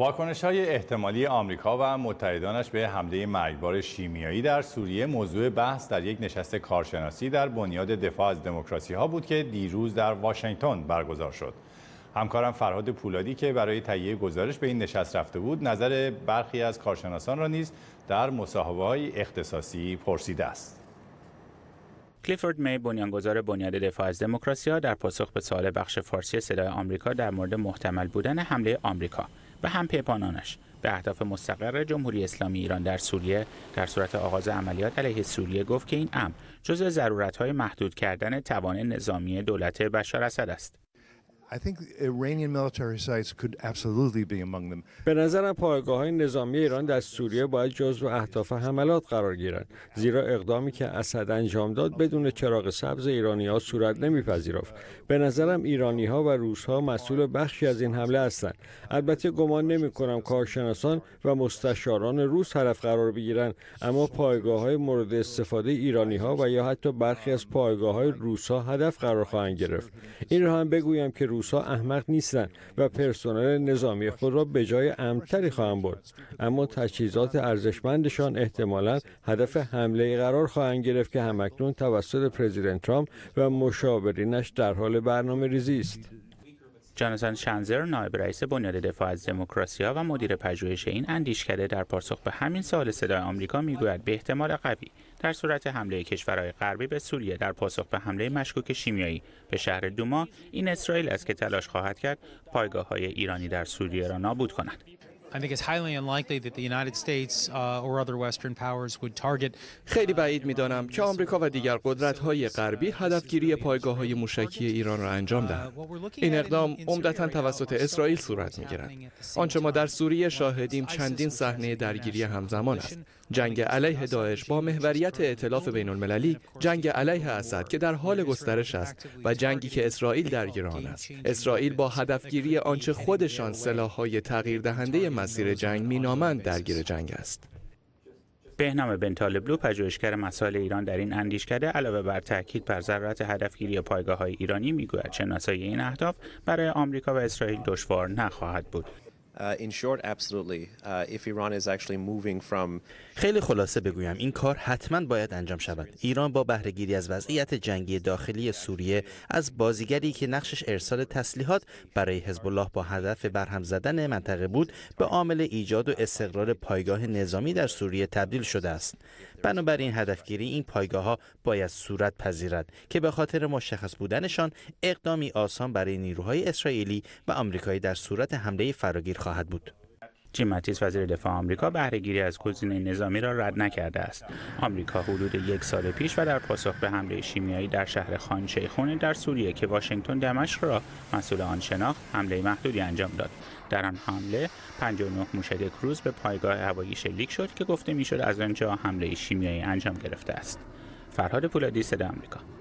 واکنش های احتمالی آمریکا و متحدانش به حمله مرگبار شیمیایی در سوریه موضوع بحث در یک نشست کارشناسی در بنیاد دفاع از دموکراسی ها بود که دیروز در واشنگتن برگزار شد. همکارم فرهاد پولادی که برای تهیه گزارش به این نشست رفته بود نظر برخی از کارشناسان را نیز در مصاحبه های اختصاصی پرسیده است. کلیفورد می بنیانگذار بنیاد دفاع از دموکراسی در پاسخ به سال بخش فارسی صدای آمریکا در مورد محتمل بودن حمله آمریکا و هم پیپانانش به اهداف مستقر جمهوری اسلامی ایران در سوریه در صورت آغاز عملیات علیه سوریه گفت که این امر جزء ضرورت‌های محدود کردن توان نظامی دولت بشار اسد است. به نظرم پایگاه های نظامی ایران در سوریه باید جزو اهداف حملات قرار گیرند زیرا اقدامی که اسد انجام داد بدون چراغ سبز ایرانی ها صورت نمیپذیرفت به نظرم ایرانی ها و روس ها مسئول بخشی از این حمله هستند البته گمان نمی کنم کارشناسان و مستشاران روس حرف قرار بگیرند اما پایگاه های مورد استفاده ایرانی ها و یا حتی برخی از پایگاه های روس ها هدف قرار خواهند گرفت این را هم بگویم که روسها احمق نیستند و پرسنل نظامی خود را به جای امتری خواهند برد اما تجهیزات ارزشمندشان احتمالا هدف حمله قرار خواهند گرفت که همکنون توسط پرزیدنت ترامپ و مشاورینش در حال برنامه ریزی است جانسان شنزر نایب رئیس بنیاد دفاع از دموکراسیها و مدیر پژوهش این اندیشکده در پاسخ به همین سال صدای آمریکا میگوید به احتمال قوی در صورت حمله کشورهای غربی به سوریه در پاسخ به حمله مشکوک شیمیایی به شهر دوما این اسرائیل است که تلاش خواهد کرد پایگاه های ایرانی در سوریه را نابود کند خیلی بعید میدانم که آمریکا و دیگر قدرت های غربی هدفگیری پایگاه های موشکی ایران را انجام دهند. Uh, این اقدام عمدتا توسط اسرائیل صورت می آنچه ما در سوریه uh, شاهدیم چندین صحنه درگیری همزمان است. جنگ علیه داعش با محوریت اعتلاف بین المللی جنگ علیه اسد که در حال گسترش است و جنگی که اسرائیل درگیر آن است اسرائیل با هدفگیری آنچه خودشان سلاح‌های تغییر دهنده مسیر جنگ مینامند درگیر جنگ است بهنام بن طالبلو پژوهشگر مسائل ایران در این اندیشکده علاوه بر تاکید بر ضرورت هدفگیری پایگاه های ایرانی میگوید شناسایی این اهداف برای آمریکا و اسرائیل دشوار نخواهد بود خیلی خلاصه بگویم این کار حتما باید انجام شود ایران با بهرهگیری از وضعیت جنگی داخلی سوریه از بازیگری که نقشش ارسال تسلیحات برای حزب الله با هدف برهم زدن منطقه بود به عامل ایجاد و استقرار پایگاه نظامی در سوریه تبدیل شده است بنابراین هدفگیری این پایگاه ها باید صورت پذیرد که به خاطر مشخص بودنشان اقدامی آسان برای نیروهای اسرائیلی و آمریکایی در صورت حمله فراگیر خواهد خواهد بود جیم ماتیس وزیر دفاع آمریکا بهرهگیری از گزینه نظامی را رد نکرده است آمریکا حدود یک سال پیش و در پاسخ به حمله شیمیایی در شهر خان شیخونه در سوریه که واشنگتن دمشق را مسئول آن شناخت حمله محدودی انجام داد در آن حمله 59 موشک کروز به پایگاه هوایی شلیک شد که گفته میشد از آنجا حمله شیمیایی انجام گرفته است فرهاد پولادی صدا آمریکا